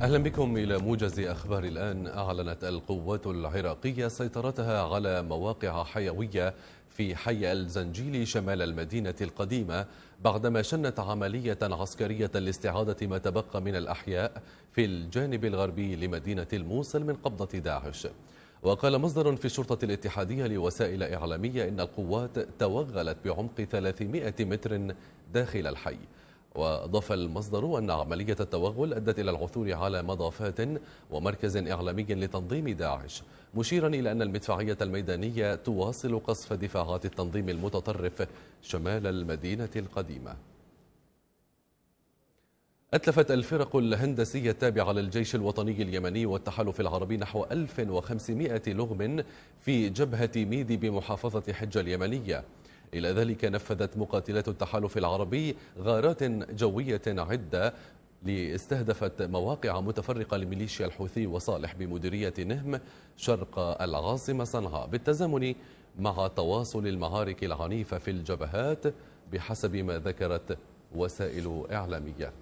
أهلا بكم إلى موجز أخبار الآن أعلنت القوات العراقية سيطرتها على مواقع حيوية في حي الزنجيل شمال المدينة القديمة بعدما شنت عملية عسكرية لاستعادة ما تبقى من الأحياء في الجانب الغربي لمدينة الموصل من قبضة داعش وقال مصدر في الشرطة الاتحادية لوسائل إعلامية إن القوات توغلت بعمق 300 متر داخل الحي وأضاف المصدر أن عملية التوغل أدت إلى العثور على مضافات ومركز إعلامي لتنظيم داعش مشيرا إلى أن المدفعية الميدانية تواصل قصف دفاعات التنظيم المتطرف شمال المدينة القديمة أتلفت الفرق الهندسية التابعة للجيش الوطني اليمني والتحالف العربي نحو 1500 لغم في جبهة ميدي بمحافظة حجة اليمنية إلى ذلك نفذت مقاتلات التحالف العربي غارات جوية عدة لاستهدفت مواقع متفرقة لميليشيا الحوثي وصالح بمديرية نهم شرق العاصمة صنعاء بالتزامن مع تواصل المعارك العنيفة في الجبهات بحسب ما ذكرت وسائل إعلامية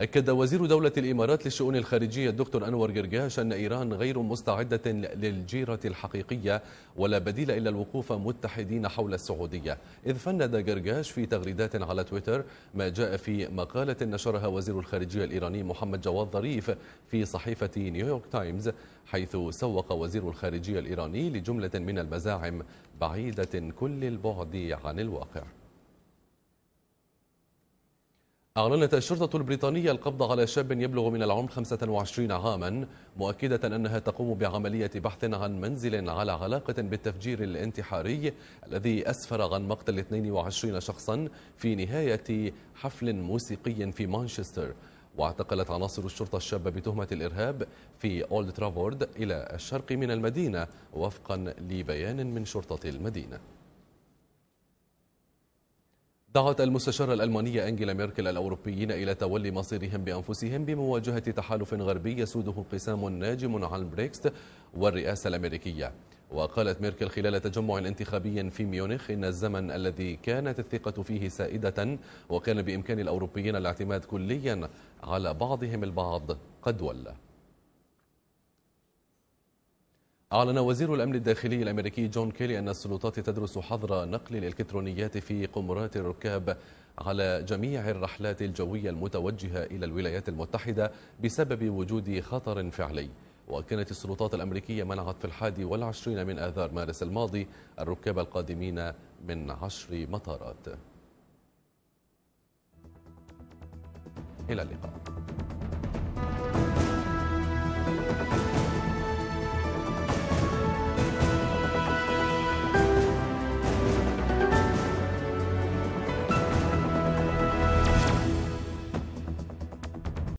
أكد وزير دولة الإمارات للشؤون الخارجية الدكتور أنور قرقاش أن إيران غير مستعدة للجيرة الحقيقية ولا بديل إلا الوقوف متحدين حول السعودية إذ فند قرقاش في تغريدات على تويتر ما جاء في مقالة نشرها وزير الخارجية الإيراني محمد جواد ظريف في صحيفة نيويورك تايمز حيث سوق وزير الخارجية الإيراني لجملة من المزاعم بعيدة كل البعد عن الواقع أعلنت الشرطة البريطانية القبض على شاب يبلغ من العمر 25 عاما مؤكدة أنها تقوم بعملية بحث عن منزل على علاقة بالتفجير الانتحاري الذي أسفر عن مقتل 22 شخصا في نهاية حفل موسيقي في مانشستر واعتقلت عناصر الشرطة الشاب بتهمة الإرهاب في أولد ترافورد إلى الشرق من المدينة وفقا لبيان من شرطة المدينة دعت المستشارة الألمانية أنجيلا ميركل الأوروبيين إلى تولي مصيرهم بأنفسهم بمواجهة تحالف غربي يسوده انقسام ناجم عن البريكست والرئاسة الأمريكية وقالت ميركل خلال تجمع انتخابي في ميونخ إن الزمن الذي كانت الثقة فيه سائدة وكان بإمكان الأوروبيين الاعتماد كليا على بعضهم البعض قد ولى أعلن وزير الأمن الداخلي الأمريكي جون كيلي أن السلطات تدرس حظر نقل الإلكترونيات في قمرات الركاب على جميع الرحلات الجوية المتوجهة إلى الولايات المتحدة بسبب وجود خطر فعلي وكانت السلطات الأمريكية منعت في الحادي والعشرين من آذار مارس الماضي الركاب القادمين من عشر مطارات إلى اللقاء